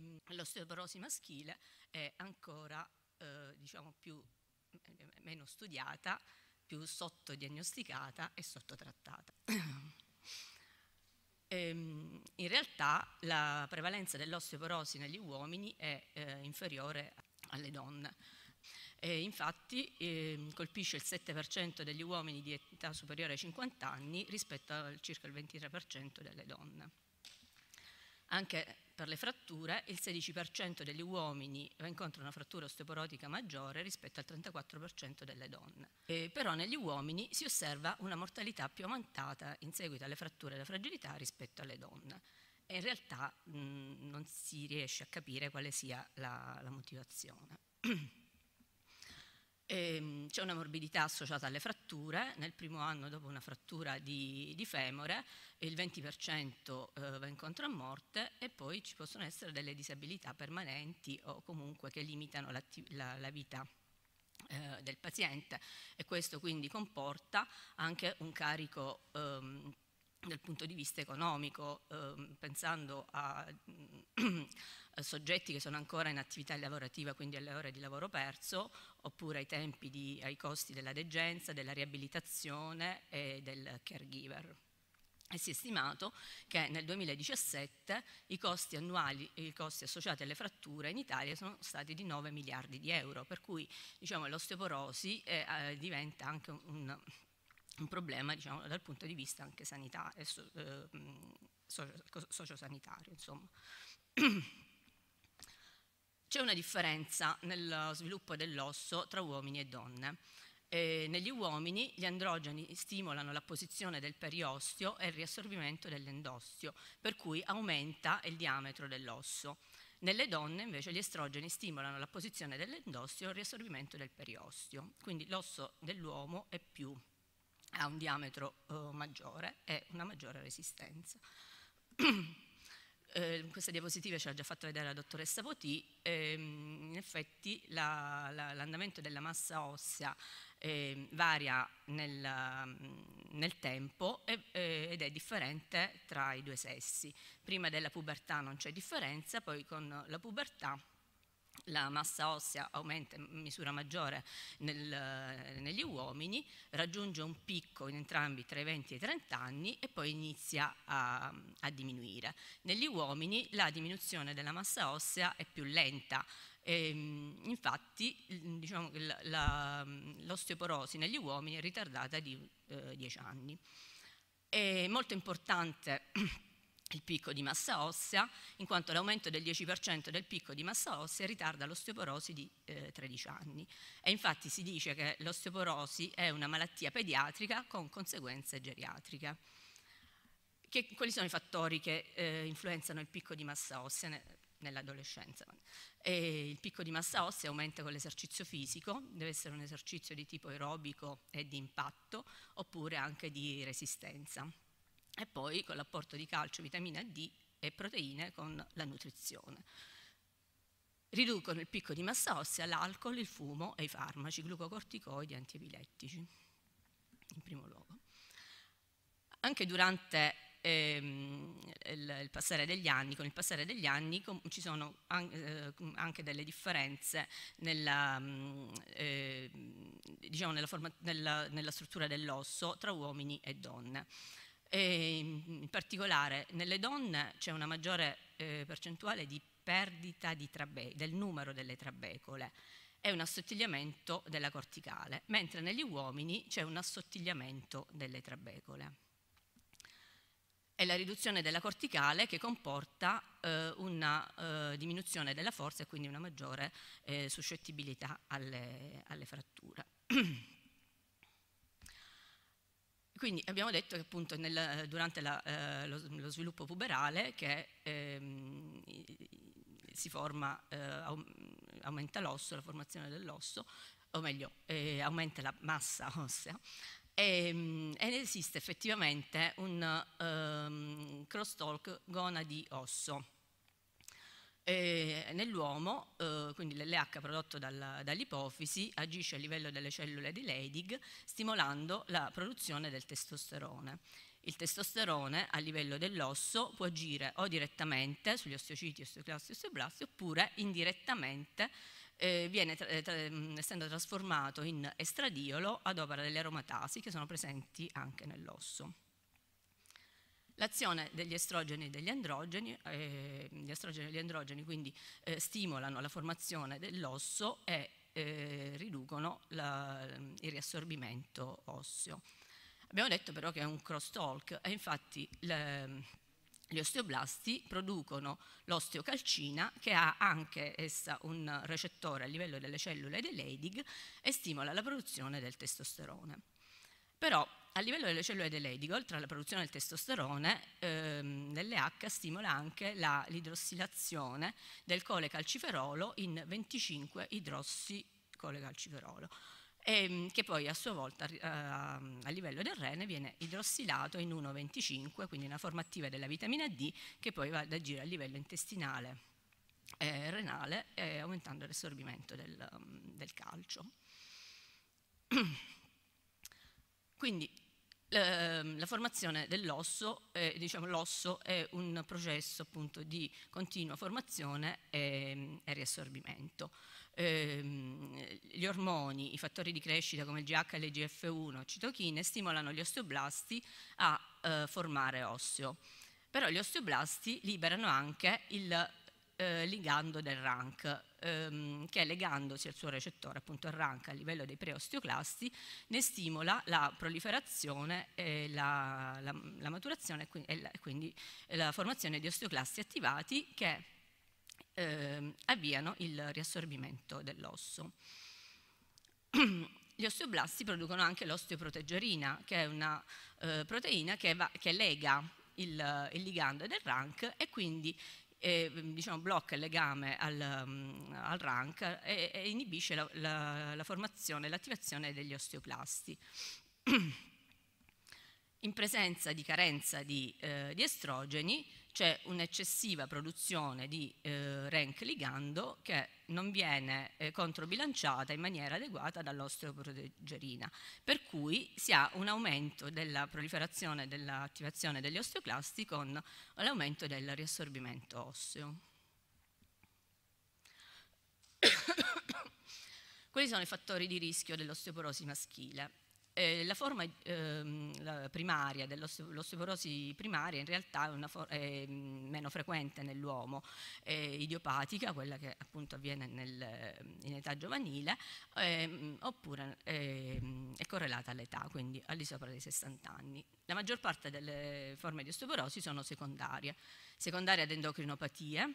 Ehm, l'osteoporosi maschile è ancora eh, diciamo più, eh, eh, meno studiata, più sottodiagnosticata e sottotrattata. Ehm, in realtà la prevalenza dell'osteoporosi negli uomini è eh, inferiore alle donne. E infatti ehm, colpisce il 7% degli uomini di età superiore ai 50 anni rispetto al circa il 23% delle donne. Anche per le fratture il 16% degli uomini incontra una frattura osteoporotica maggiore rispetto al 34% delle donne. E però negli uomini si osserva una mortalità più aumentata in seguito alle fratture e alla fragilità rispetto alle donne. E in realtà mh, mm, non si riesce a capire quale sia la, la motivazione. Ehm, c'è una morbidità associata alle fratture, nel primo anno dopo una frattura di, di femore il 20% eh, va incontro a morte e poi ci possono essere delle disabilità permanenti o comunque che limitano la, la vita eh, del paziente e questo quindi comporta anche un carico ehm, dal punto di vista economico, ehm, pensando a, mm, a, soggetti che sono ancora in attività lavorativa, quindi alle ore di lavoro perso, oppure ai tempi, di, ai costi della degenza, della riabilitazione e del caregiver. E si è stimato che nel 2017 i costi annuali i costi associati alle fratture in Italia sono stati di 9 miliardi di euro, per cui diciamo, l'osteoporosi eh, diventa anche un, un un problema diciamo, dal punto di vista anche sanità, eh, eh mm, sociosanitario. C'è una differenza nello sviluppo dell'osso tra uomini e donne. Eh, negli uomini gli androgeni stimolano la posizione del periostio e il riassorbimento dell'endostio, per cui aumenta il diametro dell'osso. Nelle donne invece gli estrogeni stimolano la posizione dell'endostio e il riassorbimento del periostio, quindi l'osso dell'uomo è più ha un diametro eh, maggiore e una maggiore resistenza. eh, questa diapositiva ce l'ha già fatto vedere la dottoressa Potì, ehm, in effetti l'andamento la, la, della massa ossea eh, varia nel, mm, nel tempo e, eh, ed è differente tra i due sessi. Prima della pubertà non c'è differenza, poi con la pubertà la massa ossea aumenta in misura maggiore nel, eh, negli uomini, raggiunge un picco in entrambi tra i 20 e i 30 anni e poi inizia a, a diminuire. Negli uomini la diminuzione della massa ossea è più lenta, e, ehm, infatti diciamo l'osteoporosi negli uomini è ritardata di eh, 10 anni. È molto importante il picco di massa ossea, in quanto l'aumento del 10% del picco di massa ossea ritarda l'osteoporosi di eh, 13 anni. E infatti si dice che l'osteoporosi è una malattia pediatrica con conseguenze geriatriche. Che, quali sono i fattori che eh, influenzano il picco di massa ossea ne, nell'adolescenza? il picco di massa ossea aumenta con l'esercizio fisico, deve essere un esercizio di tipo aerobico e di impatto, oppure anche di resistenza e poi con l'apporto di calcio, vitamina D e proteine con la nutrizione. Riducono il picco di massa ossea, l'alcol, il fumo e i farmaci, glucocorticoidi e antiepilettici, in primo luogo. Anche durante ehm, il, il, passare degli anni, con il passare degli anni ci sono an eh, anche delle differenze nella, eh, diciamo nella, nella, nella struttura dell'osso tra uomini e donne. E in particolare nelle donne c'è una maggiore eh, percentuale di perdita di del numero delle trabecole e un assottigliamento della corticale, mentre negli uomini c'è un assottigliamento delle trabecole. È la riduzione della corticale che comporta eh, una eh, diminuzione della forza e quindi una maggiore eh, suscettibilità alle, alle fratture. Quindi abbiamo detto che appunto nel, durante la, eh, lo, lo, sviluppo puberale che ehm, si forma, eh, aumenta l'osso, la formazione dell'osso, o meglio, eh, aumenta la massa ossea, ehm, e, ne esiste effettivamente un um, crosstalk gona di osso eh, nell'uomo, eh, quindi l'LH prodotto dalla, dall'ipofisi agisce a livello delle cellule di Leydig stimolando la produzione del testosterone. Il testosterone a livello dell'osso può agire o direttamente sugli osteociti, osteoclasti, e osteoblasti oppure indirettamente eh, viene tra, eh, tra, mm, essendo trasformato in estradiolo ad opera delle aromatasi che sono presenti anche nell'osso. L'azione degli estrogeni e degli androgeni, eh, gli estrogeni e gli androgeni quindi eh, stimolano la formazione dell'osso e eh, riducono la, il riassorbimento osseo. Abbiamo detto però che è un cross e infatti le, gli osteoblasti producono l'osteocalcina che ha anche essa un recettore a livello delle cellule dell'EIDIG e stimola la produzione del testosterone. Però a livello delle cellule dell'edico, oltre alla produzione del testosterone, ehm, l'LH stimola anche l'idrossilazione del cole calciferolo in 25 idrossi cole calciferolo, ehm, che poi a sua volta eh, a livello del rene viene idrossilato in 1,25, quindi una forma attiva della vitamina D che poi va ad agire a livello intestinale eh, renale, eh, aumentando l'assorbimento del, um, del calcio. Quindi eh, la formazione dell'osso, eh, diciamo l'osso è un processo appunto di continua formazione e, e riassorbimento. Ehm, gli ormoni, i fattori di crescita come il GH e le GF1, citochine, stimolano gli osteoblasti a eh, formare osseo. Però gli osteoblasti liberano anche il eh, ligando del rank, ehm, che legandosi al suo recettore, appunto al rank a livello dei preosteoclasti, ne stimola la proliferazione e la, la, la maturazione e, quindi la formazione di osteoclasti attivati che ehm, avviano il riassorbimento dell'osso. Gli osteoblasti producono anche l'osteoprotegerina, che è una eh, proteina che, va, che lega il, il, ligando del rank e quindi eh, diciamo, blocca il legame al, mm, al rank e, e inibisce la, la, la formazione e l'attivazione degli osteoclasti. in presenza di carenza di, eh, di estrogeni c'è un'eccessiva produzione di eh, RENC ligando che non viene eh, controbilanciata in maniera adeguata dall'osteoprotegerina, per cui si ha un aumento della proliferazione e dell'attivazione degli osteoclasti con l'aumento del riassorbimento osseo. Quali sono i fattori di rischio dell'osteoporosi maschile? Eh, la forma ehm, la primaria dell'osteoporosi primaria in realtà è, è mm, meno frequente nell'uomo, è idiopatica, quella che appunto avviene nel, mm, in età giovanile, ehm, oppure ehm, è correlata all'età, quindi al di sopra dei 60 anni. La maggior parte delle forme di osteoporosi sono secondarie, secondarie ad endocrinopatie,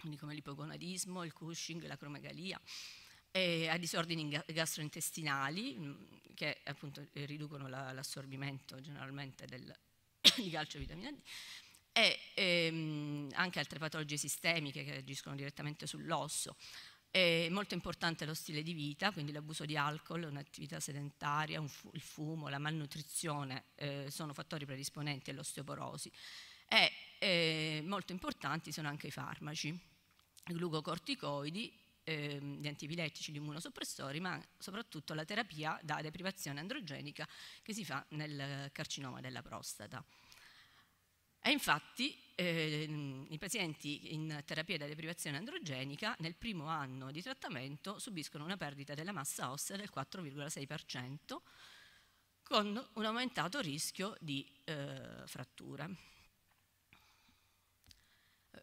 quindi come l'ipogonadismo, il Cushing, la cromegalia, eh, a disordini gastrointestinali mm, che appunto eh, riducono la, l'assorbimento generalmente del, di calcio e vitamina D e ehm, anche altre patologie sistemiche che agiscono direttamente sull'osso. È molto importante lo stile di vita, quindi l'abuso di alcol, un'attività sedentaria, un fu- il fumo, la malnutrizione eh, sono fattori predisponenti all'osteoporosi. E eh, molto importanti sono anche i farmaci, glucocorticoidi ehm, gli antipilettici, gli immunosoppressori, ma soprattutto la terapia da deprivazione androgenica che si fa nel carcinoma della prostata. E infatti ehm, i pazienti in terapia da deprivazione androgenica nel primo anno di trattamento subiscono una perdita della massa ossea del 4,6% con un aumentato rischio di eh, fratture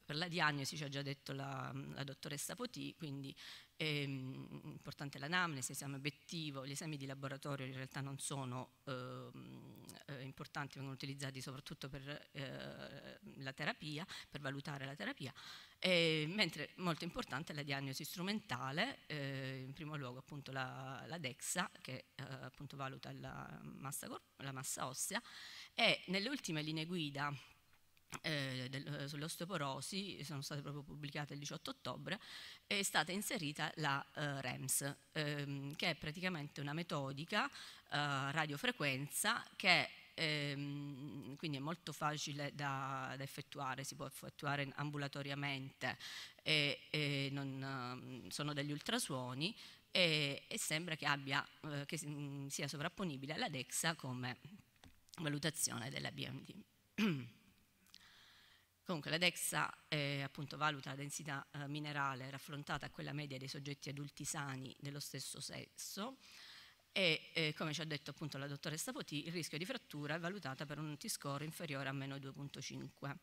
per la diagnosi ci ha già detto la, la dottoressa Potì, quindi è ehm, importante l'anamnesi, esame obiettivo, gli esami di laboratorio in realtà non sono ehm, eh, importanti, vengono utilizzati soprattutto per eh, la terapia, per valutare la terapia, e, mentre molto importante è la diagnosi strumentale, eh, in primo luogo appunto la, la DEXA che eh, appunto valuta la massa, la massa ossea e nelle ultime linee guida eh, del, eh, sull'osteoporosi, sono state proprio pubblicate il 18 ottobre, è stata inserita la eh, REMS, ehm, che è praticamente una metodica eh, radiofrequenza che ehm, quindi è molto facile da, da, effettuare, si può effettuare ambulatoriamente, e, e non, ehm, sono degli ultrasuoni e, e sembra che, abbia, eh, che mm, sia sovrapponibile alla DEXA come valutazione della BMD. Comunque la DEXA eh, appunto, valuta la densità eh, minerale raffrontata a quella media dei soggetti adulti sani dello stesso sesso e eh, come ci ha detto appunto la dottoressa Poti il rischio di frattura è valutata per un T-score inferiore a meno 2.5.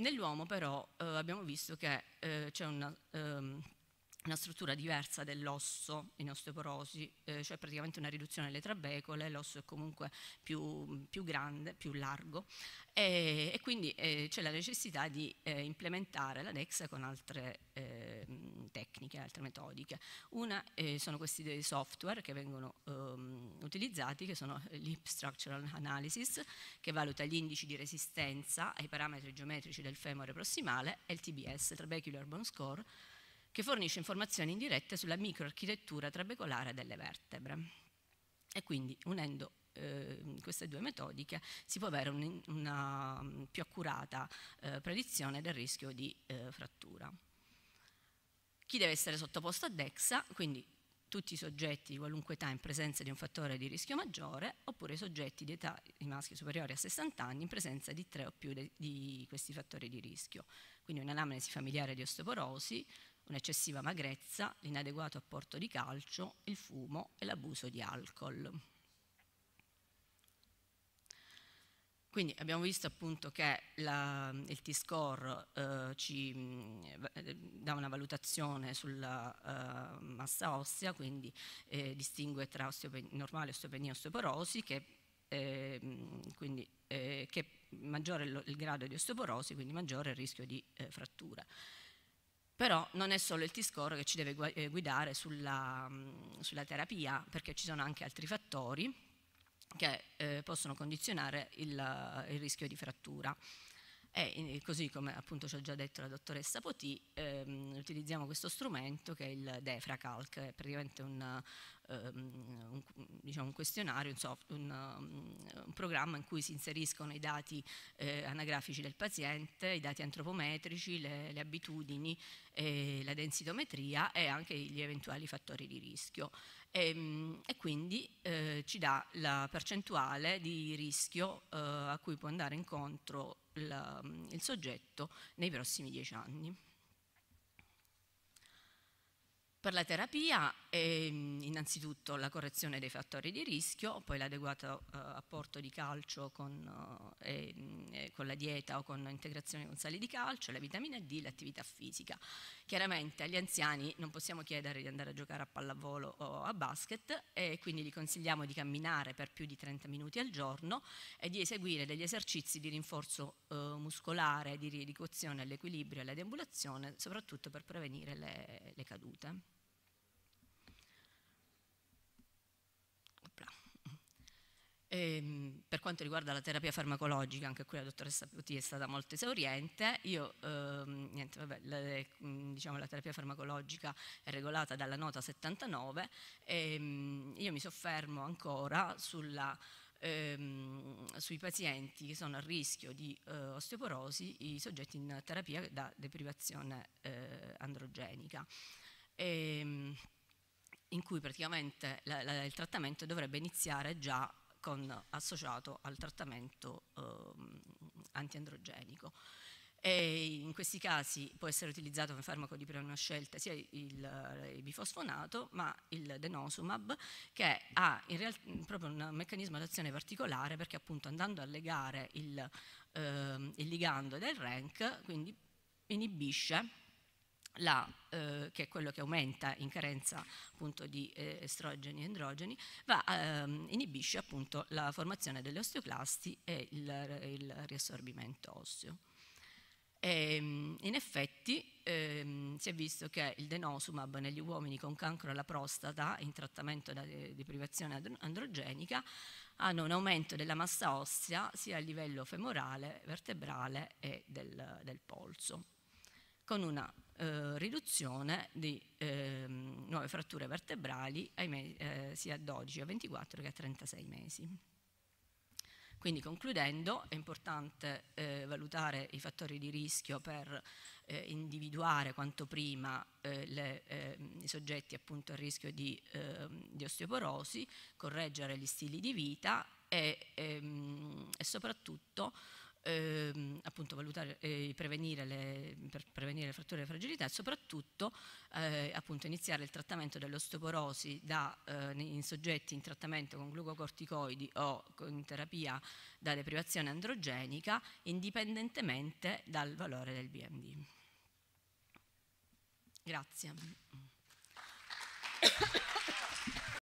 Nell'uomo però eh, abbiamo visto che eh, c'è una ehm, una struttura diversa dell'osso in osteoporosi, eh, cioè praticamente una riduzione delle trabecole, l'osso è comunque più, più, grande, più largo e, e quindi eh, c'è la necessità di eh, implementare la DEXA con altre ehm, tecniche, altre metodiche. Una eh, sono questi dei software che vengono ehm, utilizzati, che sono l'Hip Structural Analysis, che valuta gli indici di resistenza ai parametri geometrici del femore prossimale e il TBS, Trabecular Bone Score, che fornisce informazioni indirette sulla microarchitettura trabecolare delle vertebre. E quindi unendo eh, queste due metodiche si può avere un, una mm, più accurata eh, predizione del rischio di eh, frattura. Chi deve essere sottoposto a DEXA, quindi tutti i soggetti di qualunque età in presenza di un fattore di rischio maggiore, oppure i soggetti di età i maschi superiori a 60 anni in presenza di tre o più di questi fattori di rischio. Quindi un'anamnesi familiare di osteoporosi, un'eccessiva magrezza, l'inadeguato apporto di calcio, il fumo e l'abuso di alcol. Quindi abbiamo visto appunto che la, il T-score eh, ci mh, mm, dà una valutazione sulla eh, massa ossea, quindi eh, distingue tra osteopenia, normale osteopenia e osteoporosi, che, ehm, quindi, eh, che maggiore è il grado di osteoporosi, quindi maggiore è il rischio di eh, frattura. Però non è solo il T-score che ci deve eh, guidare sulla, mm, sulla terapia, perché ci sono anche altri fattori che eh, possono condizionare il, il rischio di frattura. E così come appunto ci ha già detto la dottoressa Potì, ehm, utilizziamo questo strumento che è il DefraCalc, che è praticamente un, ehm, un, diciamo un questionario, un, soft, un, programma in cui si inseriscono i dati eh, anagrafici del paziente, i dati antropometrici, le, le abitudini, eh, la densitometria e anche gli eventuali fattori di rischio. E, ehm, e quindi eh, ci dà la percentuale di rischio eh, a cui può andare incontro il, soggetto nei prossimi dieci anni. Per la terapia eh, innanzitutto la correzione dei fattori di rischio, poi l'adeguato eh, apporto di calcio con, eh, con, la dieta o con integrazione con sali di calcio, la vitamina D, l'attività fisica. Chiaramente agli anziani non possiamo chiedere di andare a giocare a pallavolo o a basket e quindi gli consigliamo di camminare per più di 30 minuti al giorno e di eseguire degli esercizi di rinforzo eh, muscolare, di riedicazione all'equilibrio e alla deambulazione, soprattutto per prevenire le, le cadute. Ehm, per quanto riguarda la terapia farmacologica, anche qui la dottoressa Puti è stata molto esauriente, io, ehm, niente, vabbè, la, mm, diciamo, la, terapia farmacologica è regolata dalla nota 79, ehm, io mi soffermo ancora sulla ehm, sui pazienti che sono a rischio di eh, osteoporosi i soggetti in terapia da deprivazione eh, androgenica. E, ehm, in cui praticamente la, la, il trattamento dovrebbe iniziare già con, associato al trattamento eh, antiandrogenico. E in questi casi può essere utilizzato come farmaco di prima scelta sia il, il, bifosfonato ma il denosumab che ha in realtà proprio un meccanismo d'azione particolare perché appunto andando a legare il, eh, il ligando del RENC quindi inibisce la, eh, che è quello che aumenta in carenza appunto di eh, estrogeni e androgeni, va, ehm, inibisce appunto la formazione delle osteoclasti e il, il riassorbimento osseo. E, ehm, in effetti ehm, si è visto che il denosumab negli uomini con cancro alla prostata in trattamento da, eh, di privazione androgenica hanno un aumento della massa ossea sia a livello femorale, vertebrale e del, del polso con una eh, riduzione di ehm, nuove fratture vertebrali eh, sia a 12 a 24 che a 36 mesi. Quindi concludendo, è importante eh, valutare i fattori di rischio per eh, individuare quanto prima eh, le, ehm, i soggetti appunto a rischio di, ehm, di, osteoporosi, correggere gli stili di vita e, ehm, e soprattutto ehm, appunto valutare e eh, prevenire le, per prevenire le fratture di fragilità e soprattutto eh, appunto iniziare il trattamento dell'osteoporosi da, eh, in soggetti in trattamento con glucocorticoidi o in terapia da deprivazione androgenica indipendentemente dal valore del BMD. Grazie.